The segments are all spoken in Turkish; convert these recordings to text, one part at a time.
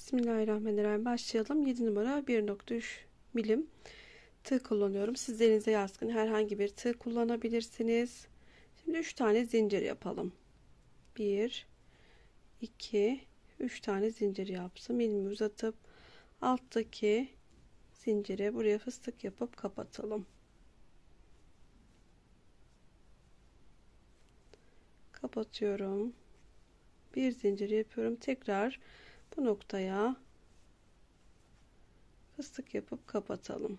Bismillahirrahmanirrahim. Başlayalım. 7 numara 1.3 milim tığ kullanıyorum. Siz elinize yaskın herhangi bir tığ kullanabilirsiniz. Şimdi 3 tane zincir yapalım. 1 2 3 tane zincir yapsın. Elimi uzatıp alttaki zincire buraya fıstık yapıp kapatalım. Kapatıyorum. Bir zincir yapıyorum. Tekrar bu noktaya fıstık yapıp kapatalım.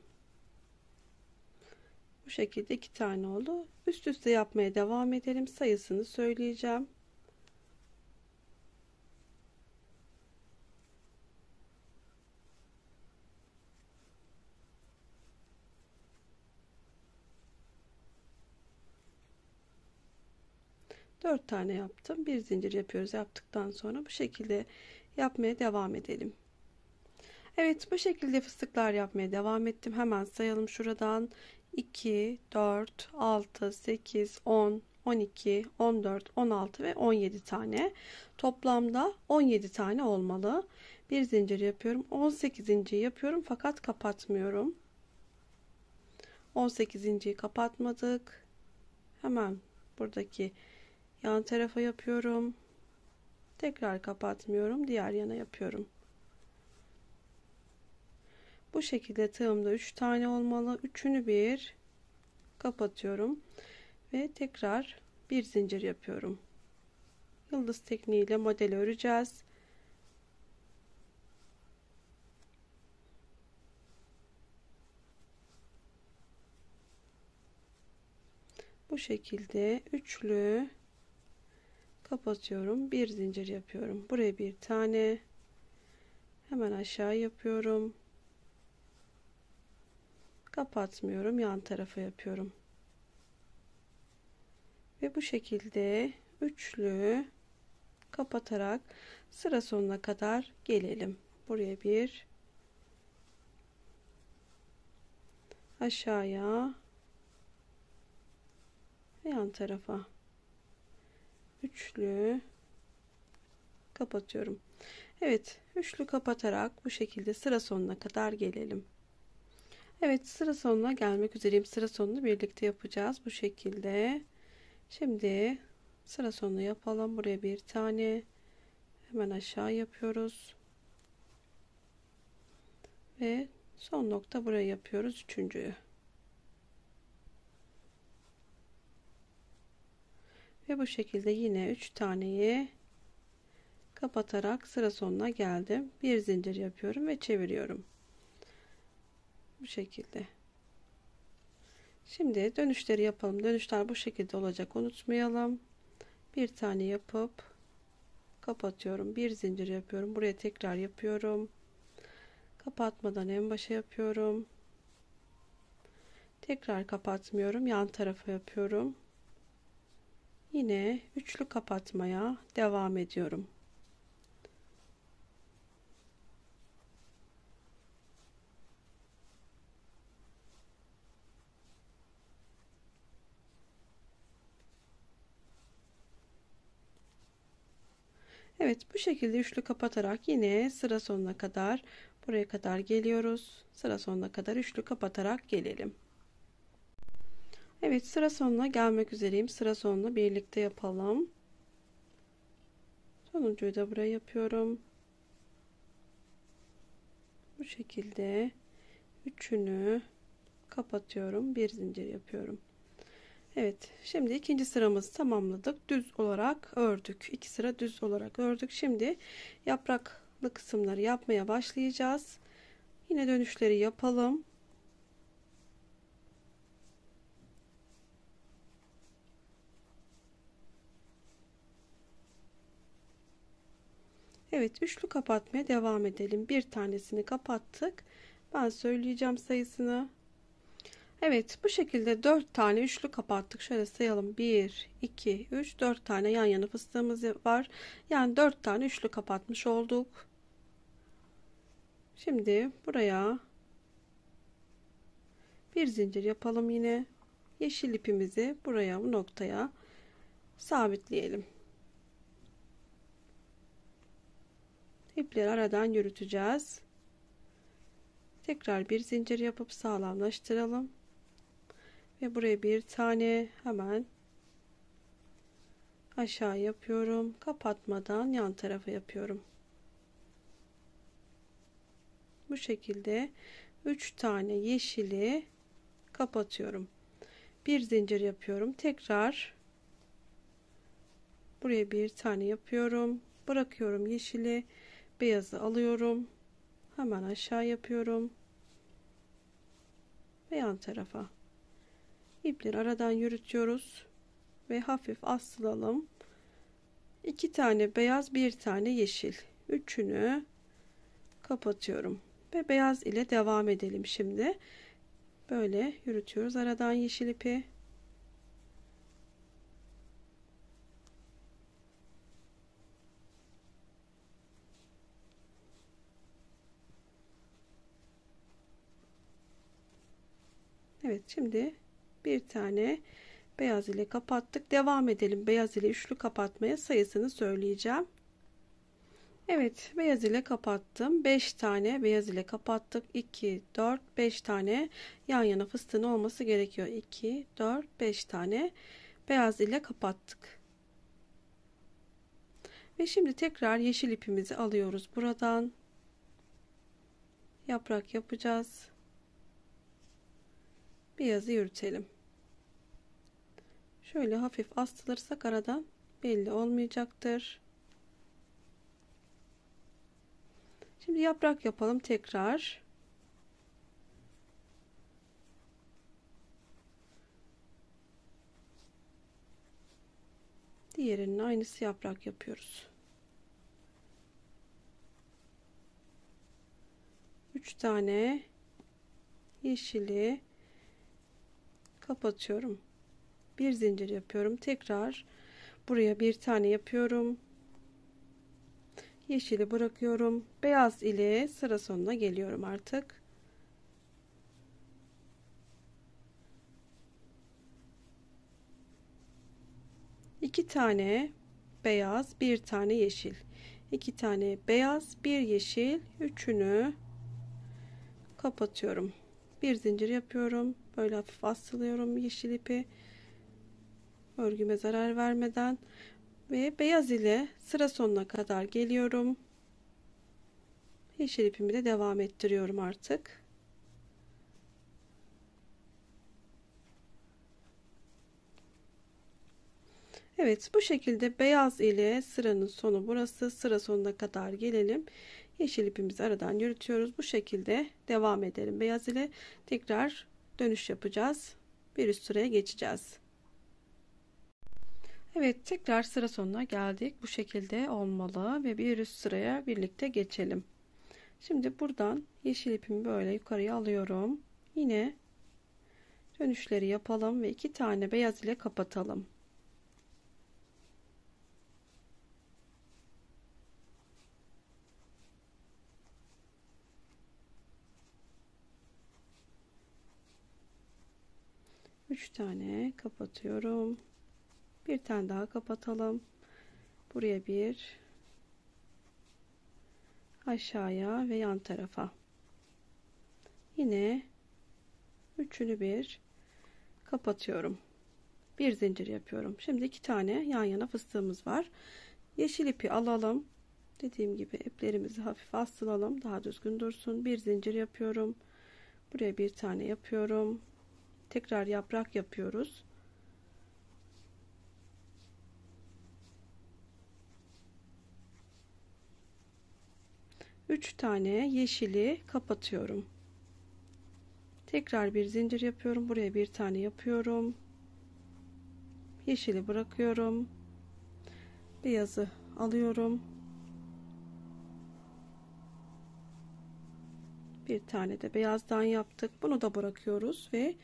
Bu şekilde iki tane oldu. Üst üste yapmaya devam edelim. Sayısını söyleyeceğim. Dört tane yaptım. Bir zincir yapıyoruz. Yaptıktan sonra bu şekilde yapmaya devam edelim. Evet bu şekilde fıstıklar yapmaya devam ettim. Hemen sayalım şuradan 2, 4, 6, 8, 10, 12, 14, 16 ve 17 tane. Toplamda 17 tane olmalı. Bir zincir yapıyorum. 18. yapıyorum fakat kapatmıyorum. 18. kapatmadık. Hemen buradaki yan tarafa yapıyorum. Tekrar kapatmıyorum. Diğer yana yapıyorum. Bu şekilde tığımda 3 tane olmalı. Üçünü bir kapatıyorum. Ve tekrar bir zincir yapıyorum. Yıldız tekniğiyle modeli öreceğiz. bu şekilde üçlü kapatıyorum bir zincir yapıyorum buraya bir tane hemen aşağı yapıyorum kapatmıyorum yan tarafa yapıyorum ve bu şekilde üçlü kapatarak sıra sonuna kadar gelelim buraya bir aşağıya ve yan tarafa üçlü kapatıyorum. Evet üçlü kapatarak bu şekilde sıra sonuna kadar gelelim. Evet sıra sonuna gelmek üzereyim. Sıra sonunu birlikte yapacağız bu şekilde. Şimdi sıra sonunu yapalım. Buraya bir tane hemen aşağı yapıyoruz. Ve son nokta buraya yapıyoruz. Üçüncüyü. ve bu şekilde yine 3 taneyi kapatarak sıra sonuna geldim. Bir zincir yapıyorum ve çeviriyorum. Bu şekilde. Şimdi dönüşleri yapalım. Dönüşler bu şekilde olacak. Unutmayalım. Bir tane yapıp kapatıyorum. Bir zincir yapıyorum. Buraya tekrar yapıyorum. Kapatmadan en başa yapıyorum. Tekrar kapatmıyorum. Yan tarafa yapıyorum yine üçlü kapatmaya devam ediyorum. Evet bu şekilde üçlü kapatarak yine sıra sonuna kadar buraya kadar geliyoruz. Sıra sonuna kadar üçlü kapatarak gelelim. Evet sıra sonuna gelmek üzereyim. Sıra sonunu birlikte yapalım. Sonuncuyu da buraya yapıyorum. Bu şekilde üçünü kapatıyorum. Bir zincir yapıyorum. Evet şimdi ikinci sıramızı tamamladık. Düz olarak ördük. İki sıra düz olarak ördük. Şimdi yapraklı kısımları yapmaya başlayacağız. Yine dönüşleri yapalım. Evet üçlü kapatmaya devam edelim. Bir tanesini kapattık. Ben söyleyeceğim sayısını. Evet bu şekilde dört tane üçlü kapattık. Şöyle sayalım. Bir, iki, üç, dört tane yan yana fıstığımız var. Yani dört tane üçlü kapatmış olduk. Şimdi buraya bir zincir yapalım yine. Yeşil ipimizi buraya bu noktaya sabitleyelim. ipleri aradan yürüteceğiz. Tekrar bir zincir yapıp sağlamlaştıralım. Ve buraya bir tane hemen aşağı yapıyorum. Kapatmadan yan tarafa yapıyorum. Bu şekilde 3 tane yeşili kapatıyorum. Bir zincir yapıyorum. Tekrar buraya bir tane yapıyorum. Bırakıyorum yeşili beyazı alıyorum. Hemen aşağı yapıyorum. Ve yan tarafa. İpleri aradan yürütüyoruz. Ve hafif asılalım. 2 tane beyaz, bir tane yeşil. Üçünü kapatıyorum. Ve beyaz ile devam edelim şimdi. Böyle yürütüyoruz aradan yeşil ipi. Evet şimdi bir tane beyaz ile kapattık. Devam edelim. Beyaz ile üçlü kapatmaya sayısını söyleyeceğim. Evet beyaz ile kapattım. 5 tane beyaz ile kapattık. 2, 4, 5 tane yan yana fıstığın olması gerekiyor. 2, 4, 5 tane beyaz ile kapattık. Ve şimdi tekrar yeşil ipimizi alıyoruz buradan. Yaprak yapacağız bir yazı yürütelim. Şöyle hafif astılırsak aradan belli olmayacaktır. Şimdi yaprak yapalım tekrar. Diğerinin aynısı yaprak yapıyoruz. 3 tane yeşili kapatıyorum. Bir zincir yapıyorum. Tekrar buraya bir tane yapıyorum. Yeşili bırakıyorum. Beyaz ile sıra sonuna geliyorum artık. İki tane beyaz, bir tane yeşil. İki tane beyaz, bir yeşil. Üçünü kapatıyorum bir zincir yapıyorum böyle hafif astılıyorum yeşil ipi örgüme zarar vermeden ve beyaz ile sıra sonuna kadar geliyorum yeşil ipimi de devam ettiriyorum artık Evet bu şekilde beyaz ile sıranın sonu burası sıra sonuna kadar gelelim yeşil ipimizi aradan yürütüyoruz bu şekilde devam edelim beyaz ile tekrar dönüş yapacağız bir üst sıraya geçeceğiz Evet tekrar sıra sonuna geldik bu şekilde olmalı ve bir üst sıraya birlikte geçelim şimdi buradan yeşil ipimi böyle yukarıya alıyorum yine dönüşleri yapalım ve iki tane beyaz ile kapatalım 3 tane kapatıyorum. Bir tane daha kapatalım. Buraya bir aşağıya ve yan tarafa. Yine üçünü bir kapatıyorum. Bir zincir yapıyorum. Şimdi iki tane yan yana fıstığımız var. Yeşil ipi alalım. Dediğim gibi iplerimizi hafif asılalım. Daha düzgün dursun. Bir zincir yapıyorum. Buraya bir tane yapıyorum tekrar yaprak yapıyoruz. Üç tane yeşili kapatıyorum. Tekrar bir zincir yapıyorum. Buraya bir tane yapıyorum. Yeşili bırakıyorum. Beyazı alıyorum. Bir tane de beyazdan yaptık. Bunu da bırakıyoruz ve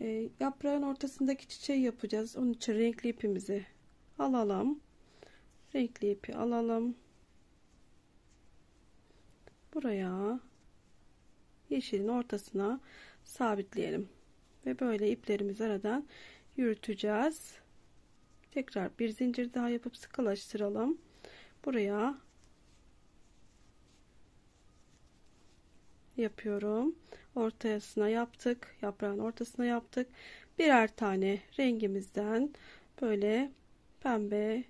e, yaprağın ortasındaki çiçeği yapacağız. Onun için renkli ipimizi alalım. Renkli ipi alalım. Buraya yeşilin ortasına sabitleyelim. Ve böyle iplerimizi aradan yürüteceğiz. Tekrar bir zincir daha yapıp sıkılaştıralım. Buraya yapıyorum. Ortasına yaptık. Yaprağın ortasına yaptık. Birer tane rengimizden böyle pembe,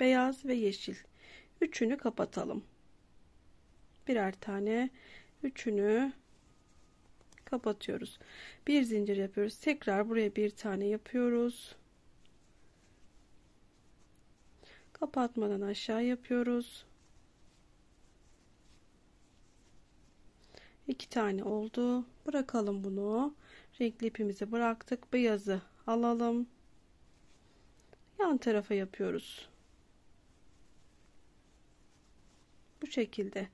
beyaz ve yeşil. Üçünü kapatalım. Birer tane üçünü kapatıyoruz. Bir zincir yapıyoruz. Tekrar buraya bir tane yapıyoruz. Kapatmadan aşağı yapıyoruz. iki tane oldu bırakalım bunu renkli ipimizi bıraktık beyazı alalım yan tarafa yapıyoruz bu şekilde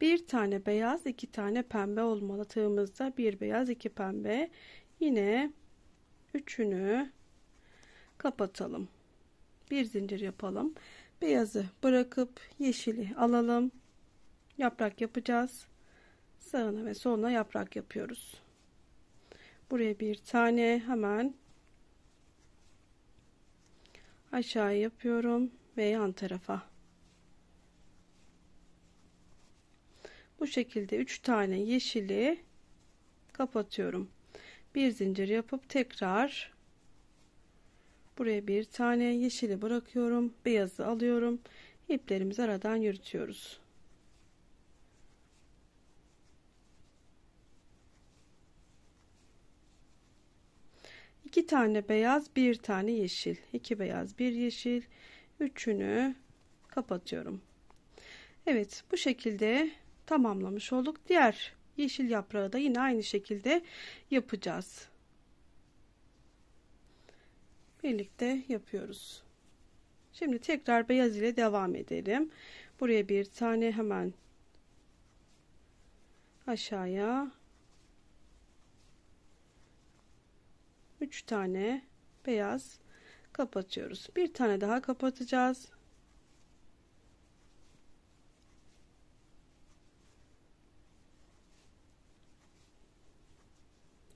bir tane beyaz iki tane pembe olmalı tığımızda bir beyaz iki pembe yine üçünü kapatalım bir zincir yapalım beyazı bırakıp yeşili alalım yaprak yapacağız sağına ve soluna yaprak yapıyoruz. Buraya bir tane hemen aşağı yapıyorum ve yan tarafa. Bu şekilde 3 tane yeşili kapatıyorum. Bir zincir yapıp tekrar buraya bir tane yeşili bırakıyorum. Beyazı alıyorum. İplerimizi aradan yürütüyoruz. 2 tane beyaz, bir tane yeşil. 2 beyaz, bir yeşil. Üçünü kapatıyorum. Evet, bu şekilde tamamlamış olduk. Diğer yeşil yaprağı da yine aynı şekilde yapacağız. Birlikte yapıyoruz. Şimdi tekrar beyaz ile devam edelim. Buraya bir tane hemen aşağıya 3 tane beyaz kapatıyoruz. Bir tane daha kapatacağız.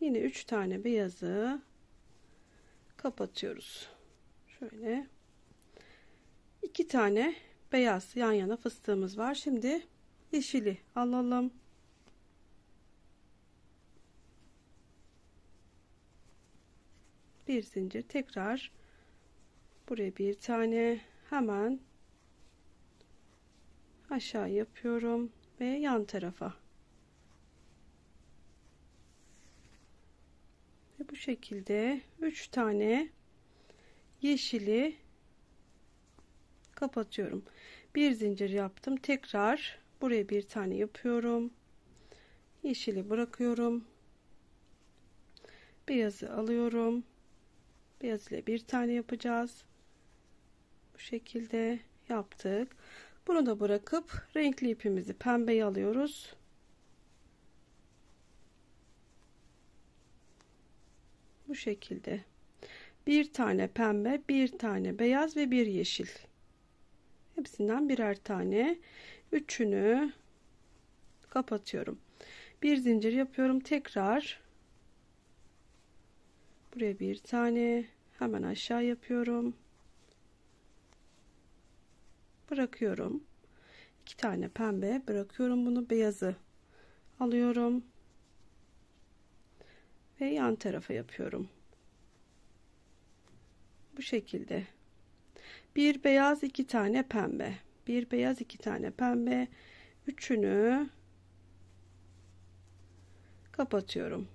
Yine 3 tane beyazı kapatıyoruz. Şöyle 2 tane beyaz yan yana fıstığımız var. Şimdi yeşili alalım. bir zincir tekrar buraya bir tane hemen aşağı yapıyorum ve yan tarafa ve bu şekilde 3 tane yeşili kapatıyorum bir zincir yaptım tekrar buraya bir tane yapıyorum yeşili bırakıyorum beyazı alıyorum beyaz ile bir tane yapacağız bu şekilde yaptık bunu da bırakıp renkli ipimizi pembeyi alıyoruz bu şekilde bir tane pembe bir tane beyaz ve bir yeşil hepsinden birer tane üçünü kapatıyorum bir zincir yapıyorum tekrar Buraya bir tane hemen aşağı yapıyorum. Bırakıyorum. iki tane pembe bırakıyorum bunu beyazı alıyorum. Ve yan tarafa yapıyorum. Bu şekilde. Bir beyaz iki tane pembe. Bir beyaz iki tane pembe. Üçünü kapatıyorum.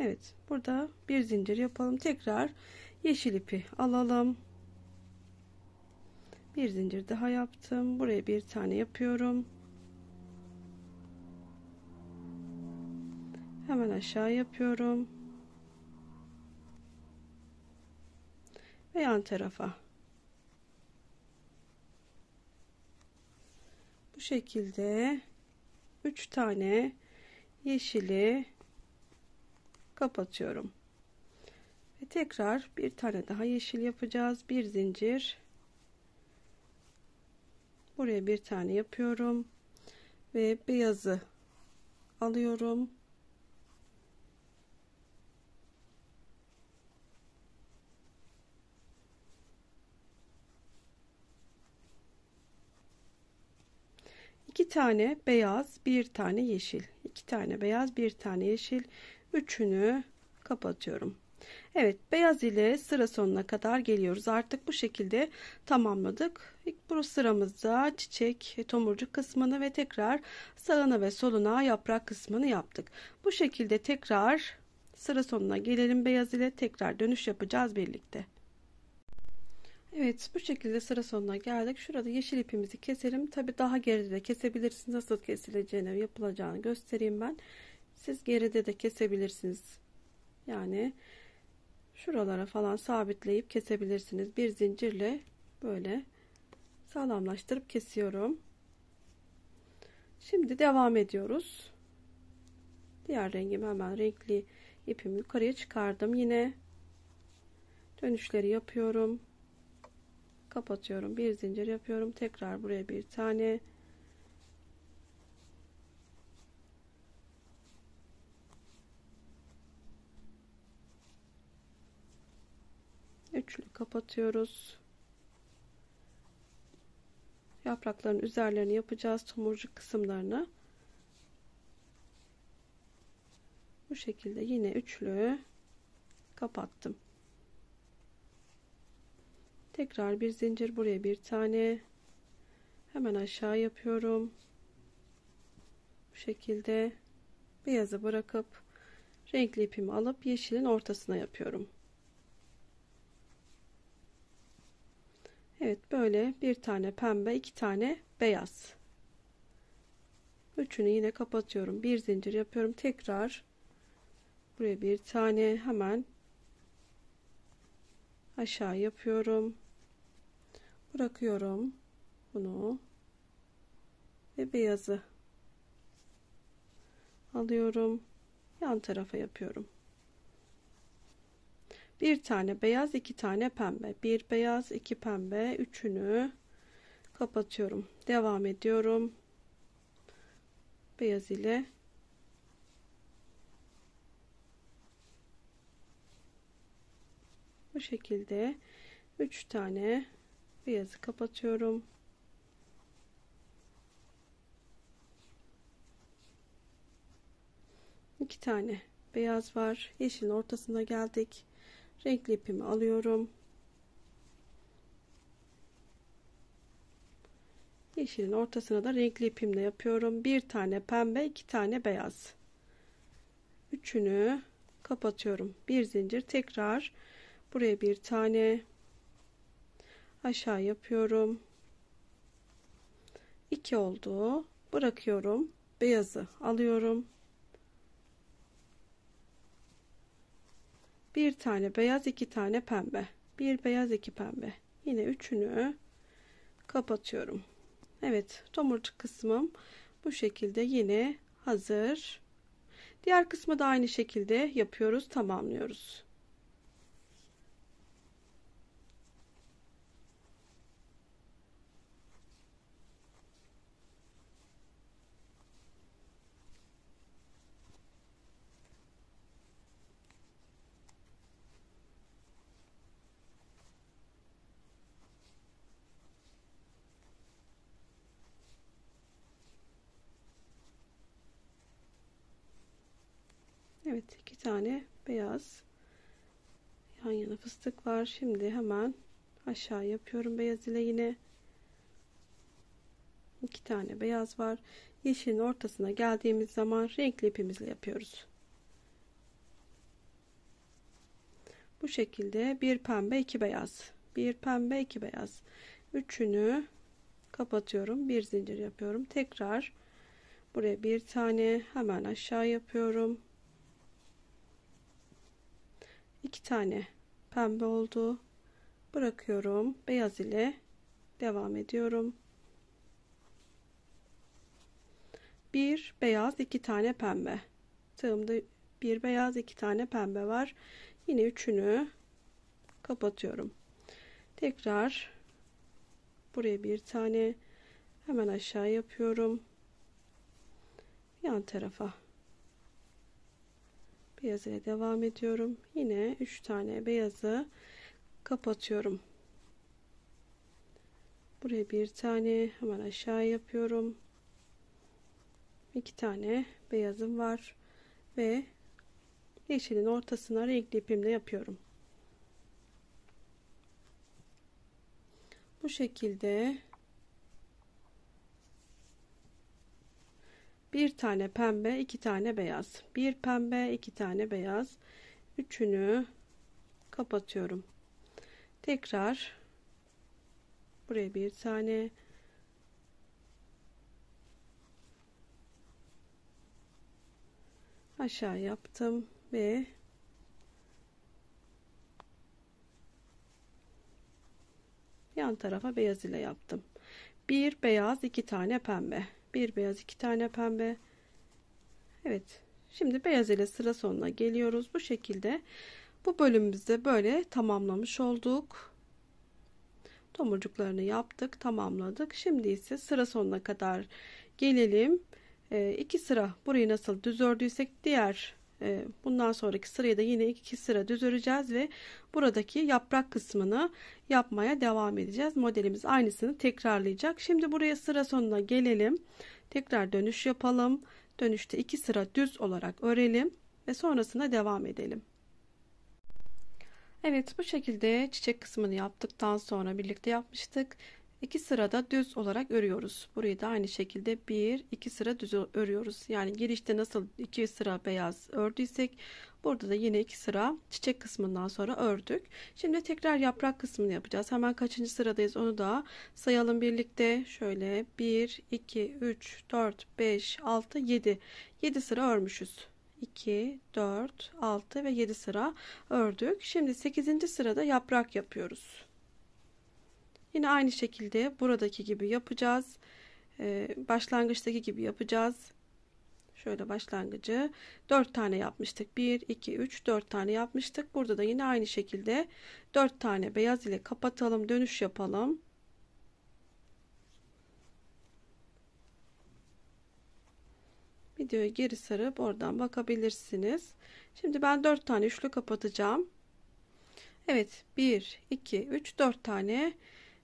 Evet burada bir zincir yapalım. Tekrar yeşil ipi alalım. Bir zincir daha yaptım. Buraya bir tane yapıyorum. Hemen aşağı yapıyorum. Ve yan tarafa. Bu şekilde 3 tane yeşili kapatıyorum. Ve tekrar bir tane daha yeşil yapacağız. Bir zincir. Buraya bir tane yapıyorum. Ve beyazı alıyorum. İki tane beyaz bir tane yeşil İki tane beyaz bir tane yeşil üçünü kapatıyorum. Evet beyaz ile sıra sonuna kadar geliyoruz. Artık bu şekilde tamamladık. İlk bu sıramızda çiçek tomurcuk kısmını ve tekrar sağına ve soluna yaprak kısmını yaptık. Bu şekilde tekrar sıra sonuna gelelim beyaz ile tekrar dönüş yapacağız birlikte. Evet bu şekilde sıra sonuna geldik. Şurada yeşil ipimizi keselim. Tabi daha geride de kesebilirsiniz. Nasıl kesileceğini yapılacağını göstereyim ben. Siz geride de kesebilirsiniz. Yani şuralara falan sabitleyip kesebilirsiniz. Bir zincirle böyle sağlamlaştırıp kesiyorum. Şimdi devam ediyoruz. Diğer rengimi hemen renkli ipimi yukarıya çıkardım. Yine dönüşleri yapıyorum. Kapatıyorum. Bir zincir yapıyorum. Tekrar buraya bir tane kapatıyoruz. Yaprakların üzerlerini yapacağız. Tomurcuk kısımlarını. Bu şekilde yine üçlü kapattım. Tekrar bir zincir buraya bir tane. Hemen aşağı yapıyorum. Bu şekilde beyazı bırakıp renkli ipimi alıp yeşilin ortasına yapıyorum. Evet böyle bir tane pembe iki tane beyaz. Üçünü yine kapatıyorum. Bir zincir yapıyorum. Tekrar buraya bir tane hemen aşağı yapıyorum. Bırakıyorum bunu ve beyazı alıyorum. Yan tarafa yapıyorum. Bir tane beyaz, iki tane pembe. Bir beyaz, iki pembe. Üçünü kapatıyorum. Devam ediyorum. Beyaz ile bu şekilde üç tane beyazı kapatıyorum. iki tane beyaz var. Yeşilin ortasına geldik renkli ipimi alıyorum yeşilin ortasına da renkli ipimle yapıyorum bir tane pembe iki tane beyaz üçünü kapatıyorum bir zincir tekrar buraya bir tane aşağı yapıyorum 2 oldu bırakıyorum beyazı alıyorum bir tane beyaz iki tane pembe bir beyaz iki pembe yine üçünü kapatıyorum Evet tomurcuk kısmım bu şekilde yine hazır diğer kısmı da aynı şekilde yapıyoruz tamamlıyoruz tane beyaz yan yana fıstık var. Şimdi hemen aşağı yapıyorum beyaz ile yine. iki tane beyaz var. Yeşilin ortasına geldiğimiz zaman renkli ipimizle yapıyoruz. Bu şekilde bir pembe iki beyaz. Bir pembe iki beyaz. Üçünü kapatıyorum. Bir zincir yapıyorum. Tekrar buraya bir tane hemen aşağı yapıyorum iki tane pembe oldu. Bırakıyorum. Beyaz ile devam ediyorum. Bir beyaz, iki tane pembe. Tığımda bir beyaz, iki tane pembe var. Yine üçünü kapatıyorum. Tekrar buraya bir tane hemen aşağı yapıyorum. Yan tarafa beyaz ile devam ediyorum. Yine 3 tane beyazı kapatıyorum. Buraya bir tane hemen aşağı yapıyorum. 2 tane beyazım var ve yeşilin ortasına renkli ipimle yapıyorum. Bu şekilde Bir tane pembe, iki tane beyaz. Bir pembe, iki tane beyaz. Üçünü kapatıyorum. Tekrar buraya bir tane aşağı yaptım ve yan tarafa beyaz ile yaptım. Bir beyaz, iki tane pembe bir beyaz iki tane pembe Evet şimdi beyaz ile sıra sonuna geliyoruz bu şekilde bu bölümümüzde böyle tamamlamış olduk tomurcuklarını yaptık tamamladık şimdi ise sıra sonuna kadar gelelim ee, iki sıra burayı nasıl düz ördüysek diğer e, bundan sonraki sıraya da yine iki sıra düz öreceğiz ve buradaki yaprak kısmını yapmaya devam edeceğiz. Modelimiz aynısını tekrarlayacak. Şimdi buraya sıra sonuna gelelim. Tekrar dönüş yapalım. Dönüşte iki sıra düz olarak örelim ve sonrasında devam edelim. Evet bu şekilde çiçek kısmını yaptıktan sonra birlikte yapmıştık. 2 sırada düz olarak örüyoruz. Burayı da aynı şekilde bir, iki sıra düz örüyoruz. Yani girişte nasıl iki sıra beyaz ördüysek burada da yine iki sıra çiçek kısmından sonra ördük. Şimdi tekrar yaprak kısmını yapacağız. Hemen kaçıncı sıradayız onu da sayalım birlikte. Şöyle 1 2 3 4 5 6 7 7 sıra örmüşüz. 2 4 6 ve 7 sıra ördük. Şimdi 8. sırada yaprak yapıyoruz. Yine aynı şekilde buradaki gibi yapacağız. Ee, başlangıçtaki gibi yapacağız. Şöyle başlangıcı 4 tane yapmıştık. 1, 2, 3, 4 tane yapmıştık. Burada da yine aynı şekilde 4 tane beyaz ile kapatalım. Dönüş yapalım. Videoyu geri sarıp oradan bakabilirsiniz. Şimdi ben 4 tane üçlü kapatacağım. Evet 1, 2, 3, 4 tane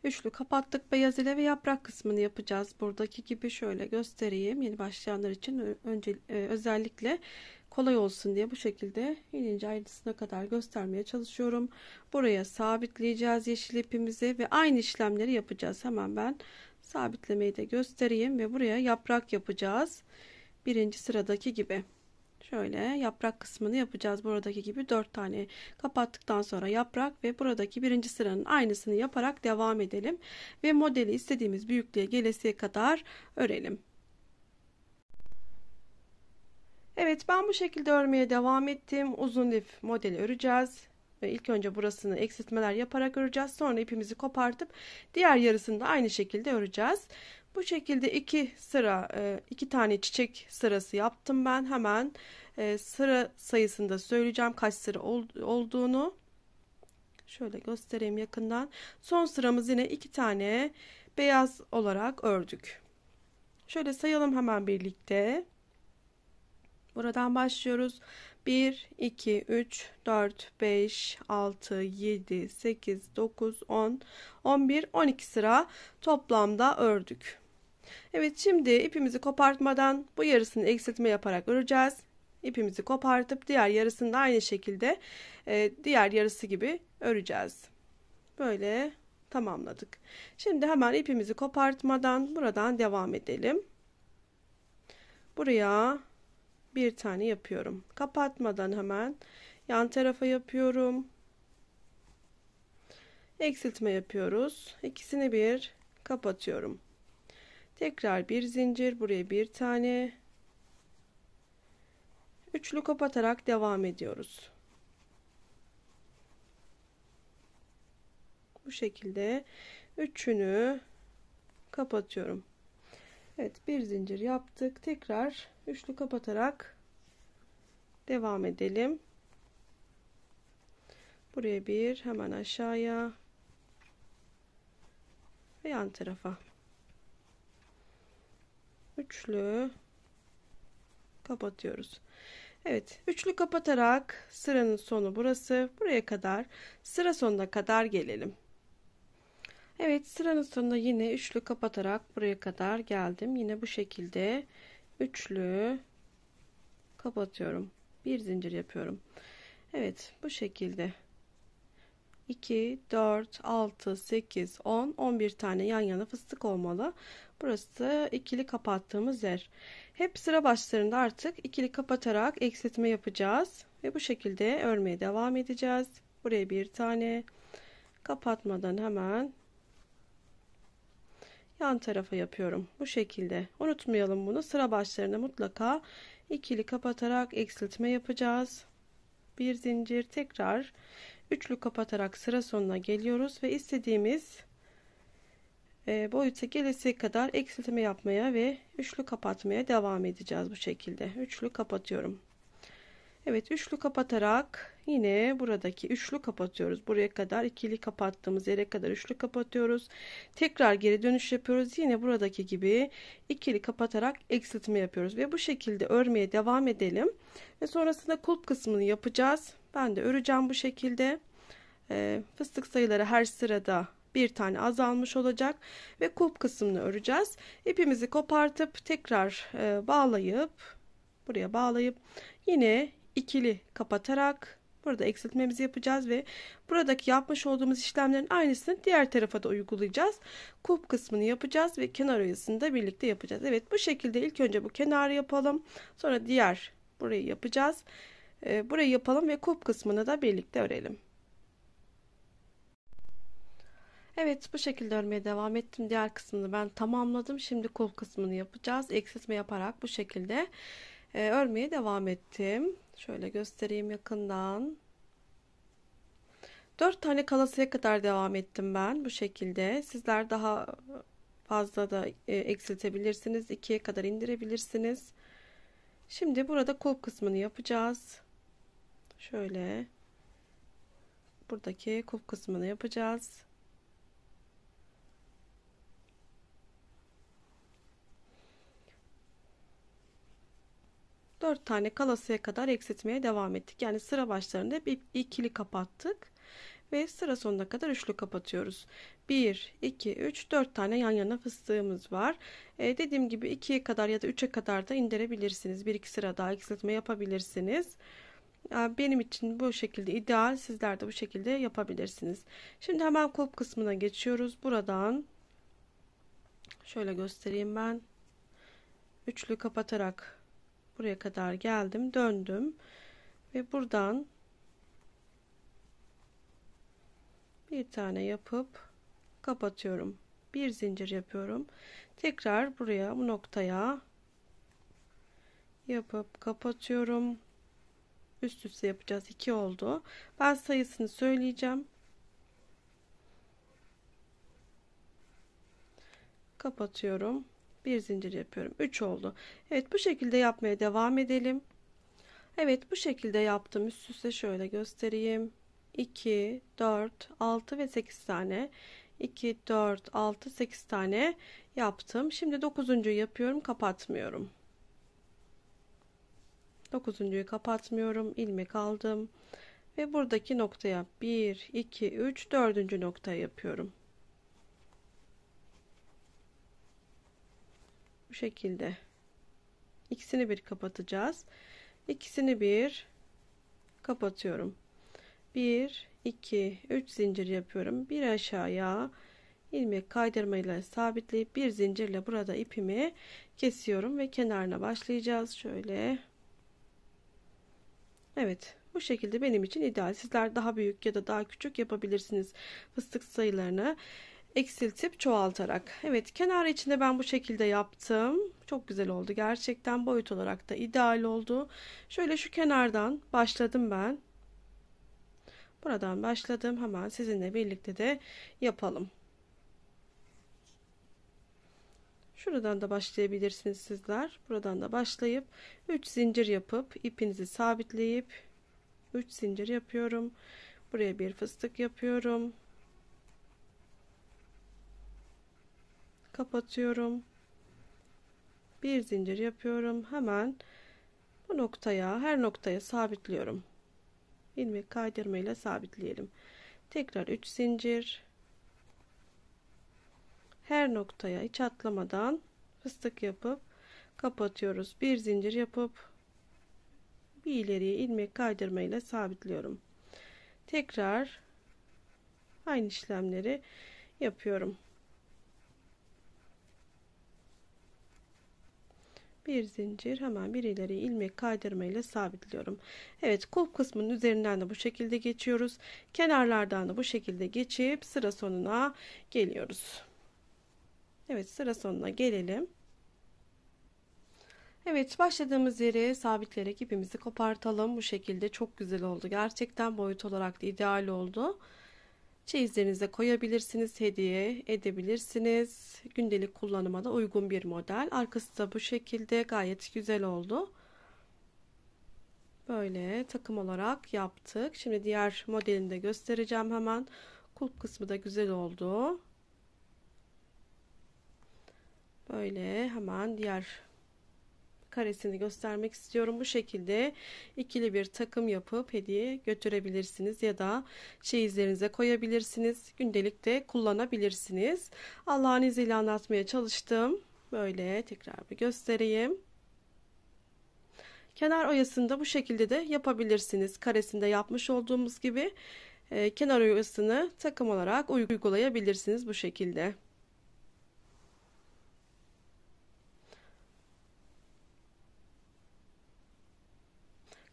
Üçlü kapattık beyaz ile ve yaprak kısmını yapacağız. Buradaki gibi şöyle göstereyim. Yeni başlayanlar için önce, e, özellikle kolay olsun diye bu şekilde inince ayrıntısına kadar göstermeye çalışıyorum. Buraya sabitleyeceğiz yeşil ipimizi ve aynı işlemleri yapacağız. Hemen ben sabitlemeyi de göstereyim ve buraya yaprak yapacağız. Birinci sıradaki gibi. Şöyle yaprak kısmını yapacağız. Buradaki gibi 4 tane kapattıktan sonra yaprak ve buradaki birinci sıranın aynısını yaparak devam edelim. Ve modeli istediğimiz büyüklüğe gelesiye kadar örelim. Evet ben bu şekilde örmeye devam ettim. Uzun lif modeli öreceğiz. Ve ilk önce burasını eksiltmeler yaparak öreceğiz. Sonra ipimizi kopartıp diğer yarısını da aynı şekilde öreceğiz. Bu şekilde iki sıra e, iki tane çiçek sırası yaptım ben hemen e, sıra sayısında söyleyeceğim kaç sıra olduğunu şöyle göstereyim yakından son sıramız yine iki tane beyaz olarak ördük şöyle sayalım hemen birlikte buradan başlıyoruz 1 2 3 4 5 6 7 8 9 10 11 12 sıra toplamda ördük Evet şimdi ipimizi kopartmadan bu yarısını eksiltme yaparak öreceğiz. İpimizi kopartıp diğer yarısını da aynı şekilde e, diğer yarısı gibi öreceğiz. Böyle tamamladık. Şimdi hemen ipimizi kopartmadan buradan devam edelim. Buraya bir tane yapıyorum. Kapatmadan hemen yan tarafa yapıyorum. Eksiltme yapıyoruz. İkisini bir kapatıyorum tekrar bir zincir buraya bir tane üçlü kapatarak devam ediyoruz bu şekilde üçünü kapatıyorum Evet bir zincir yaptık tekrar üçlü kapatarak devam edelim buraya bir hemen aşağıya ve yan tarafa üçlü kapatıyoruz. Evet, üçlü kapatarak sıranın sonu burası. Buraya kadar sıra sonuna kadar gelelim. Evet, sıranın sonunda yine üçlü kapatarak buraya kadar geldim. Yine bu şekilde üçlü kapatıyorum. Bir zincir yapıyorum. Evet, bu şekilde 2, 4, 6, 8, 10, 11 tane yan yana fıstık olmalı. Burası ikili kapattığımız yer. Hep sıra başlarında artık ikili kapatarak eksiltme yapacağız. Ve bu şekilde örmeye devam edeceğiz. Buraya bir tane kapatmadan hemen yan tarafa yapıyorum. Bu şekilde. Unutmayalım bunu. Sıra başlarında mutlaka ikili kapatarak eksiltme yapacağız. Bir zincir tekrar üçlü kapatarak sıra sonuna geliyoruz ve istediğimiz e, boyuta gelesi kadar eksiltme yapmaya ve üçlü kapatmaya devam edeceğiz bu şekilde. Üçlü kapatıyorum. Evet üçlü kapatarak yine buradaki üçlü kapatıyoruz. Buraya kadar ikili kapattığımız yere kadar üçlü kapatıyoruz. Tekrar geri dönüş yapıyoruz. Yine buradaki gibi ikili kapatarak eksiltme yapıyoruz. Ve bu şekilde örmeye devam edelim. Ve sonrasında kulp kısmını yapacağız. Ben de öreceğim bu şekilde. E, fıstık sayıları her sırada bir tane azalmış olacak ve kulp kısmını öreceğiz. İpimizi kopartıp tekrar e, bağlayıp buraya bağlayıp yine ikili kapatarak burada eksiltmemizi yapacağız ve buradaki yapmış olduğumuz işlemlerin aynısını diğer tarafa da uygulayacağız. Kulp kısmını yapacağız ve kenar oyasını da birlikte yapacağız. Evet bu şekilde ilk önce bu kenarı yapalım. Sonra diğer burayı yapacağız. E, burayı yapalım ve kulp kısmını da birlikte örelim. Evet bu şekilde örmeye devam ettim. Diğer kısmını ben tamamladım. Şimdi kol kısmını yapacağız. Eksiltme yaparak bu şekilde e, örmeye devam ettim. Şöyle göstereyim yakından. 4 tane kalasaya kadar devam ettim ben bu şekilde. Sizler daha fazla da e, eksiltebilirsiniz. 2'ye kadar indirebilirsiniz. Şimdi burada kol kısmını yapacağız. Şöyle buradaki kol kısmını yapacağız. 4 tane kalasaya kadar eksiltmeye devam ettik. Yani sıra başlarında bir ikili kapattık ve sıra sonuna kadar üçlü kapatıyoruz. 1, 2, 3, 4 tane yan yana fıstığımız var. Ee, dediğim gibi 2'ye kadar ya da 3'e kadar da indirebilirsiniz. 1-2 sıra daha eksiltme yapabilirsiniz. E, benim için bu şekilde ideal. Sizler de bu şekilde yapabilirsiniz. Şimdi hemen kulp kısmına geçiyoruz. Buradan şöyle göstereyim ben. Üçlü kapatarak buraya kadar geldim döndüm ve buradan bir tane yapıp kapatıyorum bir zincir yapıyorum tekrar buraya bu noktaya yapıp kapatıyorum üst üste yapacağız 2 oldu ben sayısını söyleyeceğim kapatıyorum bir zincir yapıyorum 3 oldu Evet bu şekilde yapmaya devam edelim Evet bu şekilde yaptım üst üste şöyle göstereyim 2 4 6 ve 8 tane 2 4 6 8 tane yaptım şimdi 9. yapıyorum kapatmıyorum 9.'yu kapatmıyorum ilmek aldım ve buradaki noktaya 1 2 3 4. nokta yapıyorum Bu şekilde. ikisini bir kapatacağız. İkisini bir kapatıyorum. 1 2 3 zincir yapıyorum. Bir aşağıya ilmek kaydırmayla sabitleyip bir zincirle burada ipimi kesiyorum ve kenarına başlayacağız. Şöyle. Evet. Bu şekilde benim için ideal. Sizler daha büyük ya da daha küçük yapabilirsiniz fıstık sayılarını eksiltip çoğaltarak. Evet kenar içinde ben bu şekilde yaptım. Çok güzel oldu gerçekten boyut olarak da ideal oldu. Şöyle şu kenardan başladım ben. Buradan başladım hemen sizinle birlikte de yapalım. Şuradan da başlayabilirsiniz sizler. Buradan da başlayıp 3 zincir yapıp ipinizi sabitleyip 3 zincir yapıyorum. Buraya bir fıstık yapıyorum. kapatıyorum. Bir zincir yapıyorum. Hemen bu noktaya her noktaya sabitliyorum. Ilmek kaydırma ile sabitleyelim. Tekrar 3 zincir. Her noktaya hiç atlamadan fıstık yapıp kapatıyoruz. Bir zincir yapıp bir ileriye ilmek kaydırma ile sabitliyorum. Tekrar aynı işlemleri yapıyorum. bir zincir hemen bir ileri ilmek kaydırma ile sabitliyorum. Evet kulp kısmının üzerinden de bu şekilde geçiyoruz. Kenarlardan da bu şekilde geçip sıra sonuna geliyoruz. Evet sıra sonuna gelelim. Evet başladığımız yere sabitleyerek ipimizi kopartalım. Bu şekilde çok güzel oldu. Gerçekten boyut olarak da ideal oldu. Çeyizlerinize koyabilirsiniz, hediye edebilirsiniz. Gündelik kullanıma da uygun bir model. Arkası da bu şekilde gayet güzel oldu. Böyle takım olarak yaptık. Şimdi diğer modelini de göstereceğim hemen. Kulp kısmı da güzel oldu. Böyle hemen diğer karesini göstermek istiyorum. Bu şekilde ikili bir takım yapıp hediye götürebilirsiniz ya da çeyizlerinize koyabilirsiniz. Gündelikte kullanabilirsiniz. Allah'ın izniyle anlatmaya çalıştım. Böyle tekrar bir göstereyim. Kenar oyasını da bu şekilde de yapabilirsiniz. Karesinde yapmış olduğumuz gibi e, kenar oyasını takım olarak uygulayabilirsiniz bu şekilde.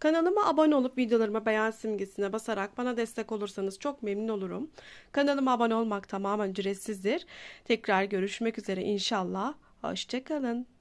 Kanalıma abone olup videolarıma beğen simgesine basarak bana destek olursanız çok memnun olurum. Kanalıma abone olmak tamamen ücretsizdir. Tekrar görüşmek üzere inşallah. Hoşçakalın.